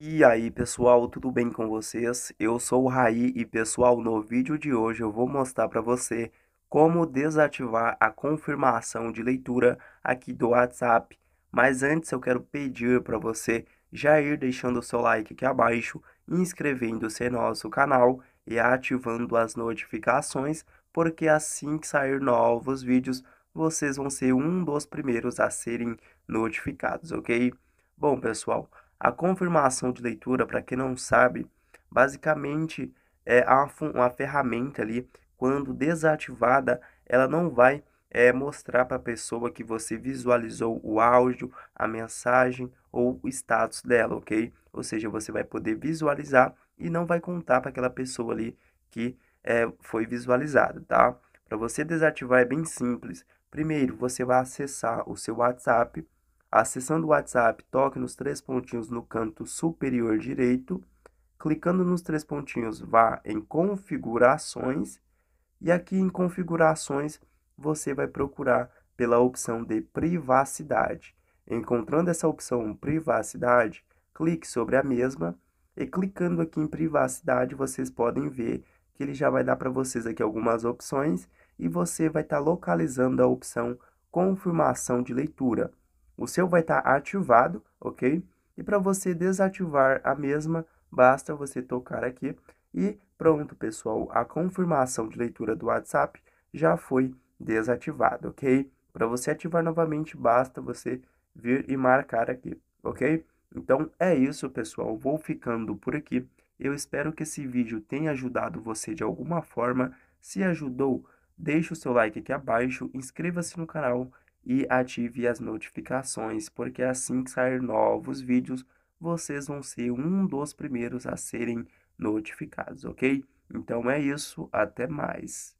E aí pessoal, tudo bem com vocês? Eu sou o Raí e pessoal, no vídeo de hoje eu vou mostrar para você como desativar a confirmação de leitura aqui do WhatsApp. Mas antes eu quero pedir para você já ir deixando o seu like aqui abaixo, inscrevendo-se em nosso canal e ativando as notificações, porque assim que sair novos vídeos, vocês vão ser um dos primeiros a serem notificados, ok? Bom pessoal, a confirmação de leitura, para quem não sabe, basicamente é uma, uma ferramenta ali, quando desativada, ela não vai é, mostrar para a pessoa que você visualizou o áudio, a mensagem ou o status dela, ok? Ou seja, você vai poder visualizar e não vai contar para aquela pessoa ali que é, foi visualizada tá? Para você desativar é bem simples. Primeiro, você vai acessar o seu WhatsApp Acessando o WhatsApp, toque nos três pontinhos no canto superior direito. Clicando nos três pontinhos, vá em Configurações. E aqui em Configurações, você vai procurar pela opção de Privacidade. Encontrando essa opção Privacidade, clique sobre a mesma. E clicando aqui em Privacidade, vocês podem ver que ele já vai dar para vocês aqui algumas opções. E você vai estar tá localizando a opção Confirmação de Leitura. O seu vai estar tá ativado, ok? E para você desativar a mesma, basta você tocar aqui. E pronto, pessoal, a confirmação de leitura do WhatsApp já foi desativada, ok? Para você ativar novamente, basta você vir e marcar aqui, ok? Então é isso, pessoal. Vou ficando por aqui. Eu espero que esse vídeo tenha ajudado você de alguma forma. Se ajudou, deixe o seu like aqui abaixo, inscreva-se no canal e ative as notificações, porque assim que sair novos vídeos, vocês vão ser um dos primeiros a serem notificados, ok? Então é isso, até mais.